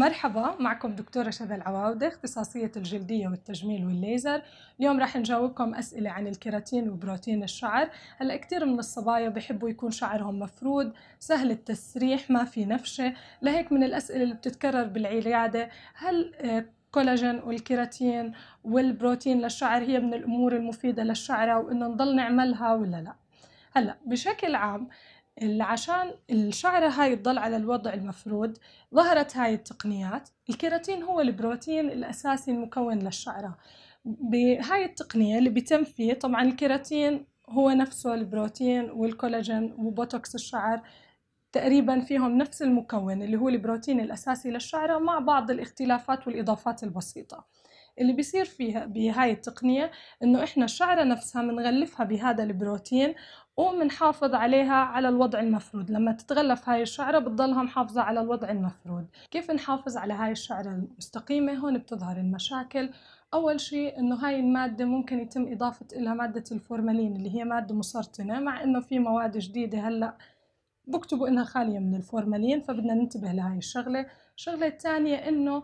مرحبا معكم دكتورة شذى العواودة اختصاصية الجلدية والتجميل والليزر اليوم راح نجاوبكم أسئلة عن الكيراتين وبروتين الشعر هلا كتير من الصبايا بحبوا يكون شعرهم مفرود سهل التسريح ما في نفشة لهيك من الأسئلة اللي بتتكرر بالعيادة هل آه، كولاجين والكيراتين والبروتين للشعر هي من الأمور المفيدة للشعرة وإنه نضل نعملها ولا لا هلا بشكل عام عشان الشعرة هاي تضل على الوضع المفروض ظهرت هاي التقنيات الكيراتين هو البروتين الأساسي المكون للشعرة بهاي التقنية اللي بيتم فيه طبعا الكيراتين هو نفسه البروتين والكولاجين وبوتوكس الشعر تقريبا فيهم نفس المكون اللي هو البروتين الأساسي للشعرة مع بعض الاختلافات والإضافات البسيطة اللي بيصير فيها بهاي التقنية إنه إحنا الشعرة نفسها بنغلفها بهذا البروتين ومنحافظ عليها على الوضع المفروض لما تتغلف هاي الشعرة بتضلها محافظة على الوضع المفروض كيف نحافظ على هاي الشعرة المستقيمة هون بتظهر المشاكل أول شيء إنه هاي المادة ممكن يتم إضافة إلها مادة الفورمالين اللي هي مادة مسرطنة مع إنه في مواد جديدة هلأ بكتبوا إنها خالية من الفورمالين فبدنا ننتبه لهاي الشغلة الشغلة الثانية إنه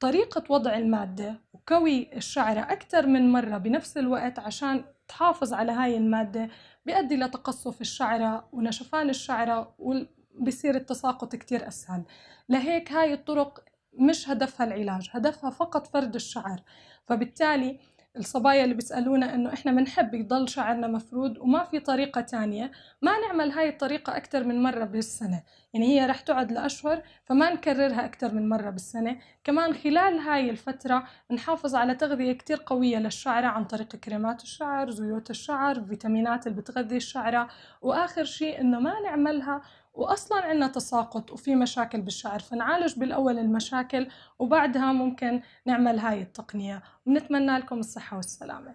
طريقة وضع المادة وكوي الشعرة أكثر من مرة بنفس الوقت عشان تحافظ على هاي المادة بيؤدي لتقصف الشعرة ونشفان الشعرة وبصير التساقط كتير أسهل لهيك هاي الطرق مش هدفها العلاج هدفها فقط فرد الشعر فبالتالي الصبايا اللي بيسألونا انه احنا بنحب يضل شعرنا مفرود وما في طريقة تانية ما نعمل هاي الطريقة اكتر من مرة بالسنة يعني هي رح تقعد لأشهر فما نكررها اكتر من مرة بالسنة كمان خلال هاي الفترة نحافظ على تغذية كتير قوية للشعرة عن طريق كريمات الشعر زيوت الشعر فيتامينات اللي بتغذي الشعرة واخر شيء انه ما نعملها واصلا عندنا تساقط وفي مشاكل بالشعر فنعالج بالاول المشاكل وبعدها ممكن نعمل هاي التقنيه ونتمنى لكم الصحه والسلامه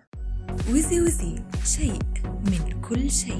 وزي وزي شيء من كل شيء